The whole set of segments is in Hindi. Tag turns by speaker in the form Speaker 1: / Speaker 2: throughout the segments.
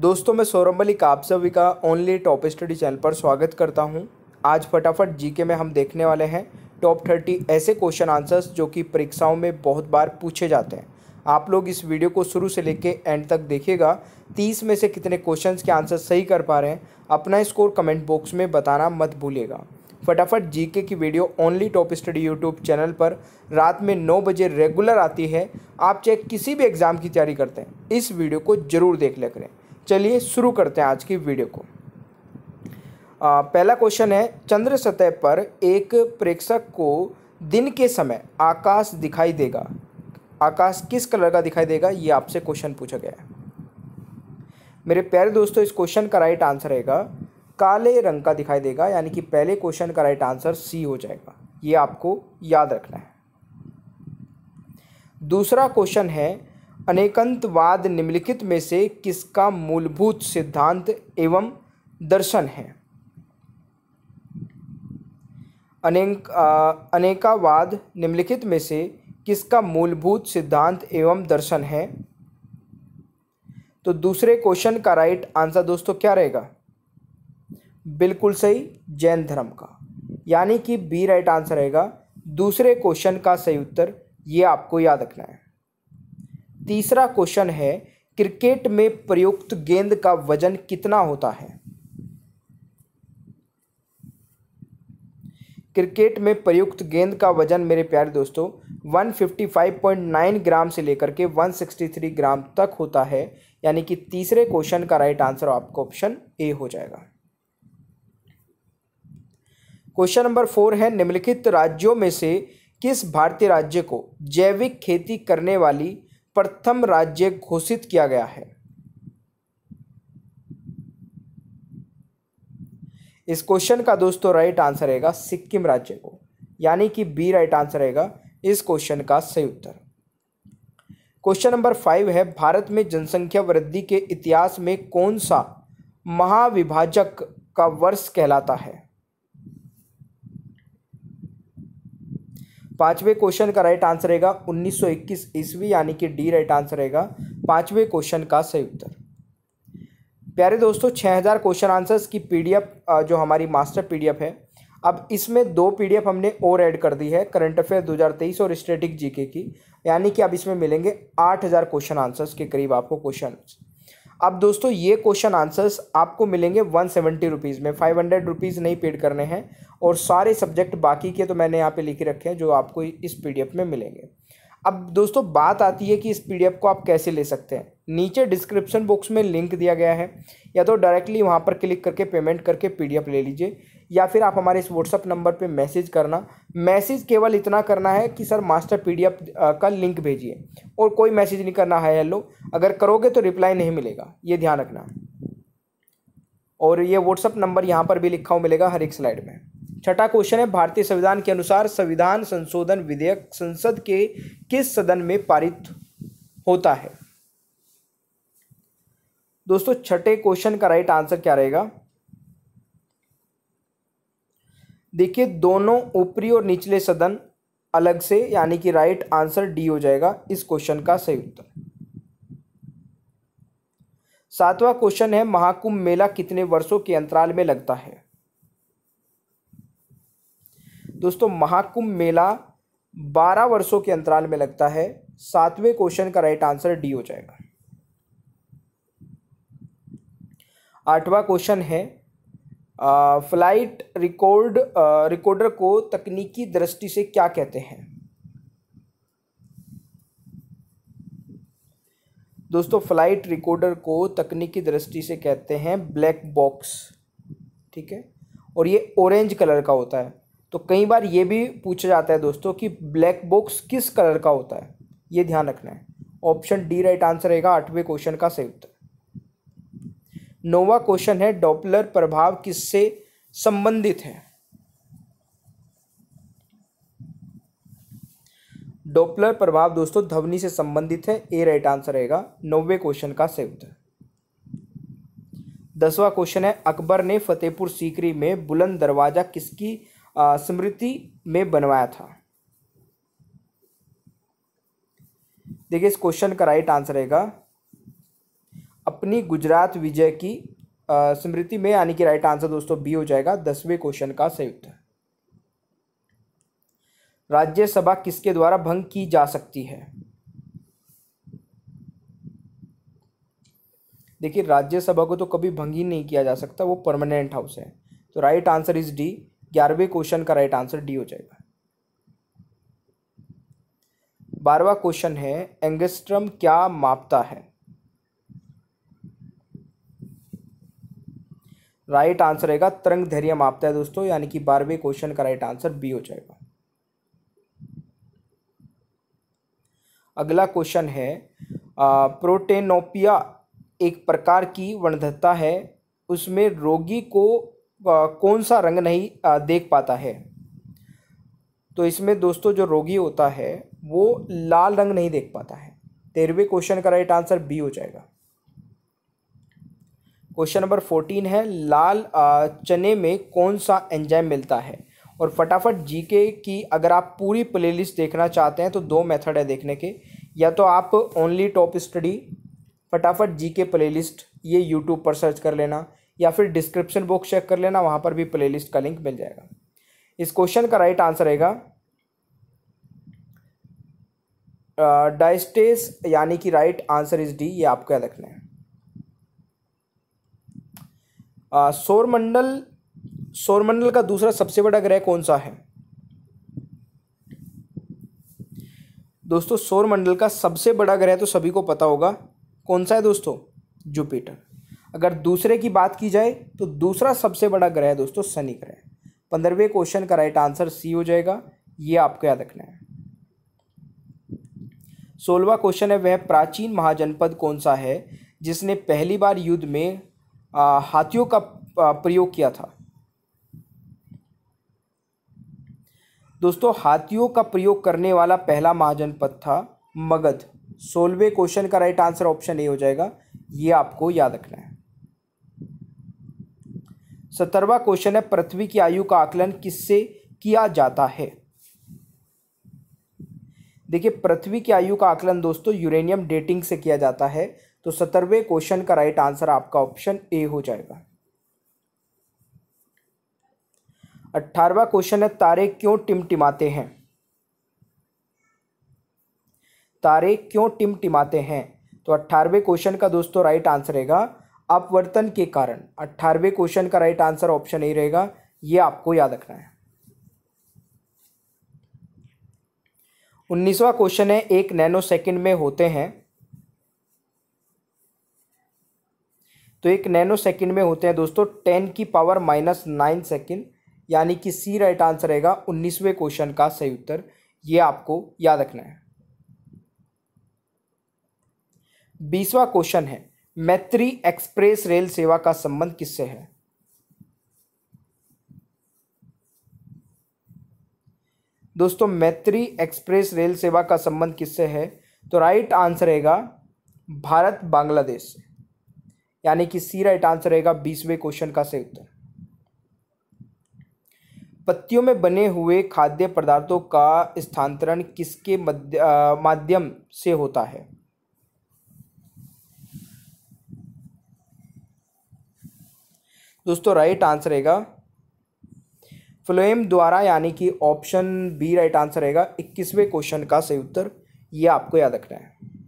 Speaker 1: दोस्तों मैं सौरभ मलिक आप सभी का ओनली टॉप स्टडी चैनल पर स्वागत करता हूं आज फटाफट जीके में हम देखने वाले हैं टॉप थर्टी ऐसे क्वेश्चन आंसर्स जो कि परीक्षाओं में बहुत बार पूछे जाते हैं आप लोग इस वीडियो को शुरू से लेके एंड तक देखिएगा तीस में से कितने क्वेश्चन के आंसर सही कर पा रहे हैं अपना स्कोर कमेंट बॉक्स में बताना मत भूलिएगा फटाफट जीके की video only top study YouTube channel पर रात में नौ बजे रेगुलर आती है आप चाहे किसी भी एग्ज़ाम की तैयारी करते हैं इस वीडियो को ज़रूर देख लिया करें चलिए शुरू करते हैं आज की वीडियो को आ, पहला क्वेश्चन है चंद्र सतह पर एक प्रेक्षक को दिन के समय आकाश दिखाई देगा आकाश किस कलर का दिखाई देगा ये आपसे क्वेश्चन पूछा गया है मेरे प्यारे दोस्तों इस क्वेश्चन का राइट आंसर रहेगा काले रंग का दिखाई देगा यानी कि पहले क्वेश्चन का राइट आंसर सी हो जाएगा ये आपको याद रखना है दूसरा क्वेश्चन है अनेकंतवाद निम्नलिखित में से किसका मूलभूत सिद्धांत एवं दर्शन है अनेक अनेकावाद निम्नलिखित में से किसका मूलभूत सिद्धांत एवं दर्शन है तो दूसरे क्वेश्चन का राइट आंसर दोस्तों क्या रहेगा बिल्कुल सही जैन धर्म का यानी कि बी राइट आंसर रहेगा दूसरे क्वेश्चन का सही उत्तर ये आपको याद रखना है तीसरा क्वेश्चन है क्रिकेट में प्रयुक्त गेंद का वजन कितना होता है क्रिकेट में प्रयुक्त गेंद का वजन मेरे प्यारे दोस्तों 155.9 ग्राम से लेकर के 163 ग्राम तक होता है यानी कि तीसरे क्वेश्चन का राइट आंसर आपको ऑप्शन ए हो जाएगा क्वेश्चन नंबर फोर है निम्नलिखित राज्यों में से किस भारतीय राज्य को जैविक खेती करने वाली प्रथम राज्य घोषित किया गया है इस क्वेश्चन का दोस्तों राइट आंसर रहेगा सिक्किम राज्य को यानी कि बी राइट आंसर रहेगा इस क्वेश्चन का सही उत्तर क्वेश्चन नंबर फाइव है भारत में जनसंख्या वृद्धि के इतिहास में कौन सा महाविभाजक का वर्ष कहलाता है पांचवे क्वेश्चन का राइट आंसर रहेगा 1921 ईस्वी यानी कि डी राइट आंसर रहेगा पांचवे क्वेश्चन का सही उत्तर प्यारे दोस्तों 6000 क्वेश्चन आंसर्स की पीडीएफ जो हमारी मास्टर पीडीएफ है अब इसमें दो पीडीएफ हमने और ऐड कर दी है करंट अफेयर 2023 और स्टेटिक जीके की यानी कि अब इसमें मिलेंगे आठ क्वेश्चन आंसर्स के करीब आपको क्वेश्चन अब दोस्तों ये क्वेश्चन आंसर्स आपको मिलेंगे वन सेवेंटी रुपीज़ में फाइव हंड्रेड रुपीज़ नहीं पेड करने हैं और सारे सब्जेक्ट बाकी के तो मैंने यहाँ पे लिख के रखे हैं जो आपको इस पीडीएफ में मिलेंगे अब दोस्तों बात आती है कि इस पीडीएफ को आप कैसे ले सकते हैं नीचे डिस्क्रिप्शन बॉक्स में लिंक दिया गया है या तो डायरेक्टली वहाँ पर क्लिक करके पेमेंट करके पी ले लीजिए या फिर आप हमारे इस व्हाट्सअप नंबर पर मैसेज करना मैसेज केवल इतना करना है कि सर मास्टर पीडीएफ का लिंक भेजिए और कोई मैसेज नहीं करना है हेलो अगर करोगे तो रिप्लाई नहीं मिलेगा ये ध्यान रखना और ये व्हाट्सअप नंबर यहाँ पर भी लिखा हुआ मिलेगा हर एक स्लाइड में छठा क्वेश्चन है भारतीय संविधान के अनुसार संविधान संशोधन विधेयक संसद के किस सदन में पारित होता है दोस्तों छठे क्वेश्चन का राइट आंसर क्या रहेगा देखिए दोनों ऊपरी और निचले सदन अलग से यानी कि राइट आंसर डी हो जाएगा इस क्वेश्चन का सही उत्तर सातवां क्वेश्चन है महाकुंभ मेला कितने वर्षों के अंतराल में लगता है दोस्तों महाकुंभ मेला बारह वर्षों के अंतराल में लगता है सातवें क्वेश्चन का राइट आंसर डी हो जाएगा आठवां क्वेश्चन है फ्लाइट रिकॉर्ड रिकॉर्डर को तकनीकी दृष्टि से क्या कहते हैं दोस्तों फ्लाइट रिकॉर्डर को तकनीकी दृष्टि से कहते हैं ब्लैक बॉक्स ठीक है और ये ऑरेंज कलर का होता है तो कई बार ये भी पूछा जाता है दोस्तों कि ब्लैक बॉक्स किस कलर का होता है ये ध्यान रखना है ऑप्शन डी राइट आंसर रहेगा आठवें क्वेश्चन का संयुक्त नोवा क्वेश्चन है डॉपलर प्रभाव किससे संबंधित है डॉपलर प्रभाव दोस्तों ध्वनि से संबंधित है ए राइट आंसर रहेगा नौवे क्वेश्चन का संयुक्त दसवां क्वेश्चन है अकबर ने फतेहपुर सीकरी में बुलंद दरवाजा किसकी स्मृति में बनवाया था देखिए इस क्वेश्चन का राइट आंसर रहेगा अपनी गुजरात विजय की स्मृति में यानी कि राइट आंसर दोस्तों बी हो जाएगा दसवें क्वेश्चन का संयुक्त राज्यसभा किसके द्वारा भंग की जा सकती है देखिए राज्यसभा को तो कभी भंग ही नहीं किया जा सकता वो परमानेंट हाउस है तो राइट आंसर इज डी ग्यारहवें क्वेश्चन का राइट आंसर डी हो जाएगा बारवा क्वेश्चन है एंगस्ट्रम क्या मापता है राइट आंसर रहेगा तरंग धैर्य मापता है दोस्तों यानी कि बारहवें क्वेश्चन का राइट आंसर बी हो जाएगा अगला क्वेश्चन है प्रोटेनोपिया एक प्रकार की वर्णधत्ता है उसमें रोगी को आ, कौन सा रंग नहीं आ, देख पाता है तो इसमें दोस्तों जो रोगी होता है वो लाल रंग नहीं देख पाता है तेरहवें क्वेश्चन का राइट आंसर बी हो जाएगा क्वेश्चन नंबर फोर्टीन है लाल चने में कौन सा एंजाइम मिलता है और फटाफट जीके की अगर आप पूरी प्लेलिस्ट देखना चाहते हैं तो दो मेथड है देखने के या तो आप ओनली टॉप स्टडी फटाफट जीके प्लेलिस्ट ये यूट्यूब पर सर्च कर लेना या फिर डिस्क्रिप्शन बॉक्स चेक कर लेना वहाँ पर भी प्ले का लिंक मिल जाएगा इस क्वेश्चन का राइट आंसर रहेगा डाइस्टेस यानी कि राइट आंसर इज डी ये आपको याद रखना है सौरमंडल सौरमंडल का दूसरा सबसे बड़ा ग्रह कौन सा है दोस्तों सौरमंडल का सबसे बड़ा ग्रह तो सभी को पता होगा कौन सा है दोस्तों जुपिटर अगर दूसरे की बात की जाए तो दूसरा सबसे बड़ा ग्रह दोस्तों शनि ग्रह पंद्रहवें क्वेश्चन का राइट आंसर सी हो जाएगा ये आपको याद रखना है सोलवा क्वेश्चन है वह प्राचीन महाजनपद कौन सा है जिसने पहली बार युद्ध में हाथियों का प्रयोग किया था दोस्तों हाथियों का प्रयोग करने वाला पहला महाजनपद था मगध सोलवे क्वेश्चन का राइट आंसर ऑप्शन ए हो जाएगा ये आपको याद रखना है सत्तरवा क्वेश्चन है पृथ्वी की आयु का आकलन किससे किया जाता है देखिए पृथ्वी की आयु का आकलन दोस्तों यूरेनियम डेटिंग से किया जाता है तो सत्तरवें क्वेश्चन का राइट आंसर आपका ऑप्शन ए हो जाएगा अट्ठारवा क्वेश्चन है तारे क्यों टिमटिमाते हैं तारे क्यों टिमटिमाते हैं तो अट्ठारहवें क्वेश्चन का दोस्तों राइट आंसर रहेगा अपवर्तन के कारण अट्ठारहवें क्वेश्चन का राइट आंसर ऑप्शन ए रहेगा ये आपको याद रखना है उन्नीसवा क्वेश्चन है एक नैनो सेकंड में होते हैं तो एक नैनो सेकेंड में होते हैं दोस्तों टेन की पावर माइनस नाइन सेकेंड यानी कि सी राइट आंसर रहेगा उन्नीसवें क्वेश्चन का सही उत्तर ये आपको याद रखना है बीसवा क्वेश्चन है मैत्री एक्सप्रेस रेल सेवा का संबंध किससे है दोस्तों मैत्री एक्सप्रेस रेल सेवा का संबंध किससे है तो राइट आंसर रहेगा भारत बांग्लादेश से यानी कि सी राइट आंसर रहेगा बीसवें क्वेश्चन का सही उत्तर पत्तियों में बने हुए खाद्य पदार्थों का स्थानांतरण किसके माध्यम से होता है दोस्तों राइट आंसर रहेगा फ्लोएम द्वारा यानी कि ऑप्शन बी राइट आंसर रहेगा इक्कीसवें क्वेश्चन का सही उत्तर यह आपको याद रखना है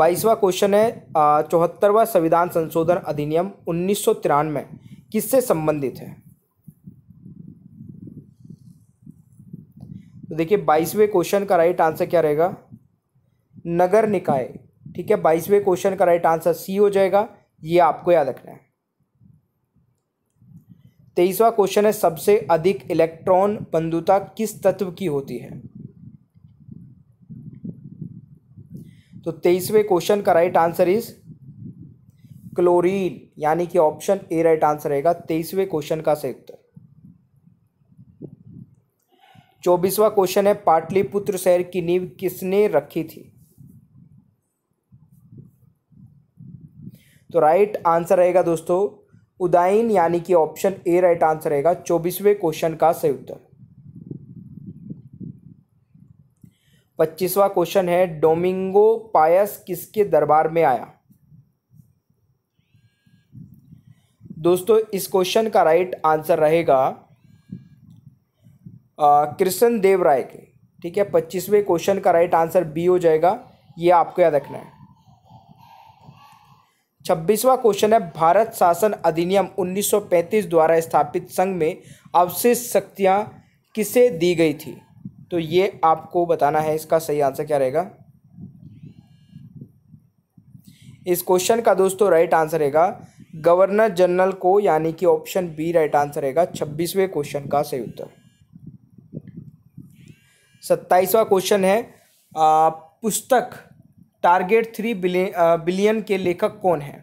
Speaker 1: बाईसवा क्वेश्चन है चौहत्तरवा संविधान संशोधन अधिनियम उन्नीस किससे संबंधित है तो देखिए बाईसवें क्वेश्चन का राइट आंसर क्या रहेगा नगर निकाय ठीक है बाईसवें क्वेश्चन का राइट आंसर सी हो जाएगा ये आपको याद रखना है तेईसवा क्वेश्चन है सबसे अधिक इलेक्ट्रॉन बंधुता किस तत्व की होती है तो तेईसवें क्वेश्चन का राइट आंसर इज क्लोरीन यानी कि ऑप्शन ए राइट आंसर रहेगा तेईसवें क्वेश्चन का संयुक्त चौबीसवा क्वेश्चन है पाटलिपुत्र शहर की नींव किसने रखी थी तो राइट आंसर रहेगा दोस्तों उदयन यानी कि ऑप्शन ए राइट आंसर रहेगा चौबीसवें क्वेश्चन का सही उत्तर पच्चीसवा क्वेश्चन है डोमिंगो पायस किसके दरबार में आया दोस्तों इस क्वेश्चन का राइट आंसर रहेगा कृष्ण देव राय के ठीक है पच्चीसवें क्वेश्चन का राइट आंसर बी हो जाएगा ये आपको याद रखना है छब्बीसवा क्वेश्चन है भारत शासन अधिनियम 1935 द्वारा स्थापित संघ में अवशेष शक्तियां किसे दी गई थी तो ये आपको बताना है इसका सही आंसर क्या रहेगा इस क्वेश्चन का दोस्तों राइट आंसर रहेगा गवर्नर जनरल को यानी कि ऑप्शन बी राइट आंसर रहेगा छब्बीसवें क्वेश्चन का सही उत्तर सत्ताईसवा क्वेश्चन है आ, पुस्तक टारगेट थ्री बिलियन के लेखक कौन है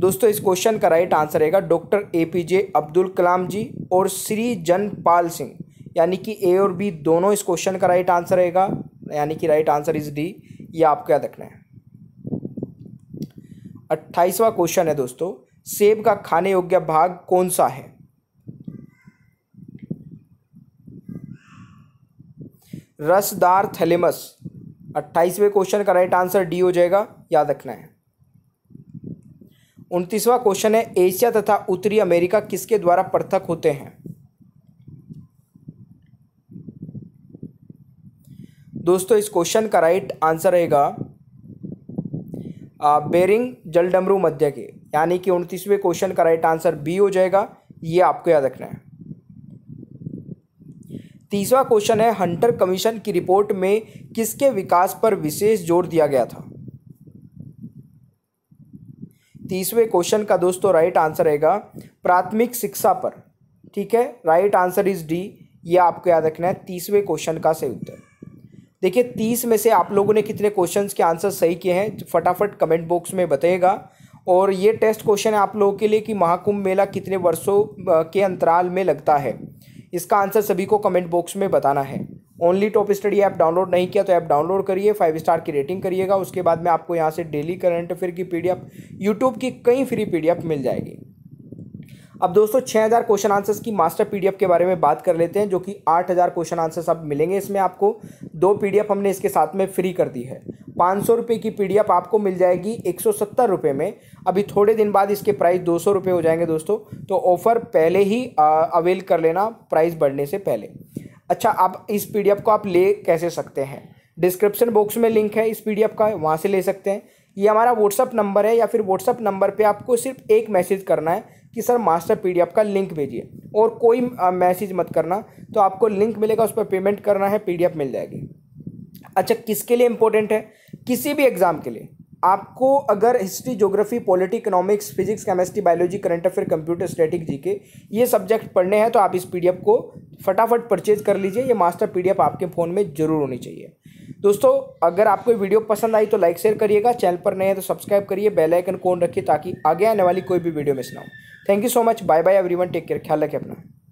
Speaker 1: दोस्तों इस क्वेश्चन का राइट आंसर रहेगा doctor A P J Abdul Kalam ji और श्री जनपाल सिंह यानी कि ए और बी दोनों इस क्वेश्चन का राइट आंसर रहेगा यानी कि राइट आंसर इज डी ये आपको याद रखना है अट्ठाईसवा क्वेश्चन है दोस्तों सेब का खाने योग्य भाग कौन सा है रसदार थैलेमस अट्ठाईसवें क्वेश्चन का राइट आंसर डी हो जाएगा याद रखना है उनतीसवा क्वेश्चन है एशिया तथा उत्तरी अमेरिका किसके द्वारा पृथक होते हैं दोस्तों इस क्वेश्चन का राइट आंसर रहेगा बेरिंग जलडमरू मध्य के यानी कि उनतीसवें क्वेश्चन का राइट आंसर बी हो जाएगा ये आपको याद रखना है तीसरा क्वेश्चन है हंटर कमीशन की रिपोर्ट में किसके विकास पर विशेष जोर दिया गया था तीसवें क्वेश्चन का दोस्तों राइट आंसर रहेगा प्राथमिक शिक्षा पर ठीक है राइट आंसर इज डी ये आपको याद रखना है तीसवें क्वेश्चन का सही उत्तर देखिए तीस में से आप लोगों ने कितने क्वेश्चंस के आंसर सही किए हैं फटाफट कमेंट बॉक्स में बताइएगा और ये टेस्ट क्वेश्चन है आप लोगों के लिए कि महाकुंभ मेला कितने वर्षों के अंतराल में लगता है इसका आंसर सभी को कमेंट बॉक्स में बताना है only top study app download नहीं किया तो ऐप डाउनलोड करिए फाइव स्टार की रेटिंग करिएगा उसके बाद में आपको यहाँ से डेली करंट अफेयर की पी यूट्यूब की कई फ्री पी मिल जाएगी अब दोस्तों 6000 क्वेश्चन आंसर्स की मास्टर पीडीएफ के बारे में बात कर लेते हैं जो कि 8000 क्वेश्चन आंसर्स अब मिलेंगे इसमें आपको दो पीडीएफ हमने इसके साथ में फ्री कर दी है पाँच सौ रुपये की पीडीएफ आपको मिल जाएगी एक सौ सत्तर रुपये में अभी थोड़े दिन बाद इसके प्राइस दो सौ रुपये हो जाएंगे दोस्तों तो ऑफ़र पहले ही अवेल कर लेना प्राइस बढ़ने से पहले अच्छा आप इस पीडीएफ को आप ले कैसे सकते हैं डिस्क्रिप्शन बॉक्स में लिंक है इस पीडीएफ का वहाँ से ले सकते हैं ये हमारा व्हाट्सअप नंबर है या फिर व्हाट्सअप नंबर पे आपको सिर्फ एक मैसेज करना है कि सर मास्टर पीडीएफ का लिंक भेजिए और कोई मैसेज मत करना तो आपको लिंक मिलेगा उस पर पेमेंट करना है पी मिल जाएगी अच्छा किसके लिए इंपॉर्टेंट है किसी भी एग्ज़ाम के लिए आपको अगर history geography polity economics physics chemistry biology current affair computer static के ये सब्जेक्ट पढ़ने हैं तो आप इस पीडीएफ को फटाफट परचेज कर लीजिए ये मास्टर पी आपके फ़ोन में ज़रूर होनी चाहिए दोस्तों अगर आपको वीडियो पसंद आई तो लाइक शेयर करिएगा चैनल पर नए हैं तो सब्सक्राइब करिए बेल आइकन कौन रखिए ताकि आगे आने वाली कोई भी वीडियो मिस ना हो thank you so much bye bye everyone take care ख्याल रखें अपना